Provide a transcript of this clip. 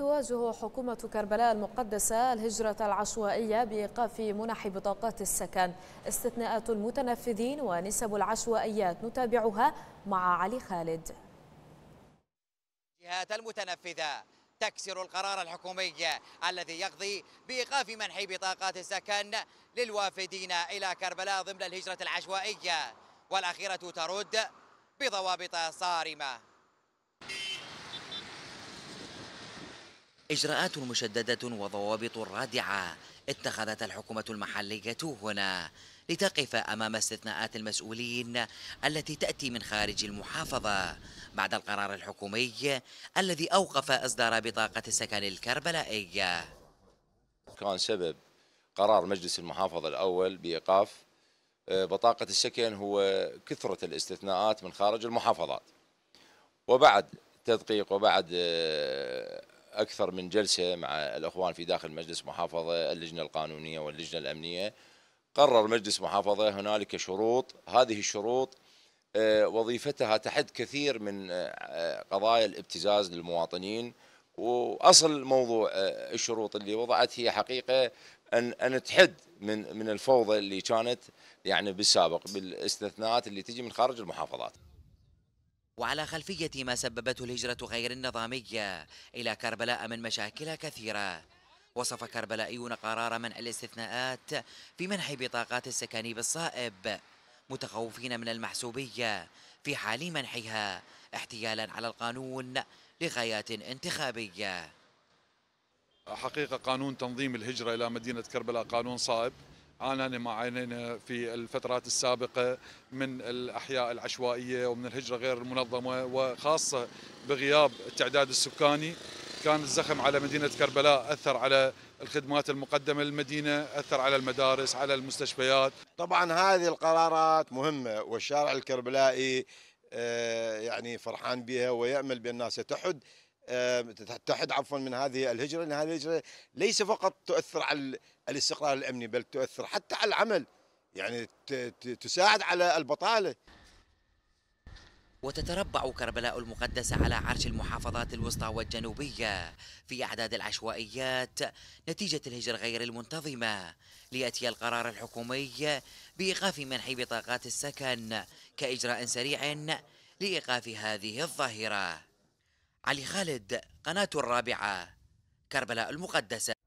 تواجه حكومة كربلاء المقدسة الهجرة العشوائية بإيقاف منح بطاقات السكن استثناءات المتنفذين ونسب العشوائيات نتابعها مع علي خالد جهات المتنفذة تكسر القرار الحكومي الذي يقضي بإيقاف منح بطاقات السكن للوافدين إلى كربلاء ضمن الهجرة العشوائية والأخيرة ترد بضوابط صارمة إجراءات مشددة وضوابط رادعة اتخذت الحكومة المحلية هنا لتقف أمام استثناءات المسؤولين التي تأتي من خارج المحافظة بعد القرار الحكومي الذي أوقف إصدار بطاقة السكن الكربلائية كان سبب قرار مجلس المحافظة الأول بإيقاف آه، بطاقة السكن هو كثرة الاستثناءات من خارج المحافظات وبعد تدقيق وبعد آه، اكثر من جلسه مع الاخوان في داخل مجلس محافظه اللجنه القانونيه واللجنه الامنيه قرر مجلس محافظه هنالك شروط هذه الشروط آه، وظيفتها تحد كثير من آه، قضايا الابتزاز للمواطنين واصل موضوع آه، الشروط اللي وضعت هي حقيقه ان ان تحد من من الفوضى اللي كانت يعني بالسابق بالاستثناءات اللي تجي من خارج المحافظات وعلى خلفية ما سببته الهجرة غير النظامية إلى كربلاء من مشاكل كثيرة وصف كربلائيون قرار منع الاستثناءات في منح بطاقات السكن بالصائب متخوفين من المحسوبية في حال منحها احتيالا على القانون لغايات انتخابية حقيقة قانون تنظيم الهجرة إلى مدينة كربلاء قانون صائب عانينا ما عانينا في الفترات السابقة من الأحياء العشوائية ومن الهجرة غير المنظمة وخاصة بغياب التعداد السكاني كان الزخم على مدينة كربلاء أثر على الخدمات المقدمة للمدينة أثر على المدارس على المستشفيات طبعا هذه القرارات مهمة والشارع الكربلائي آه، يعني فرحان بها ويأمل بأنها ستحد تحد عفوا من هذه الهجره لان هذه الهجره ليس فقط تؤثر على الاستقرار الامني بل تؤثر حتى على العمل يعني تساعد على البطاله وتتربع كربلاء المقدسة على عرش المحافظات الوسطى والجنوبية في أعداد العشوائيات نتيجة الهجرة غير المنتظمة ليأتي القرار الحكومي بإيقاف منح بطاقات السكن كإجراء سريع لإيقاف هذه الظاهرة علي خالد قناة الرابعة كربلاء المقدسة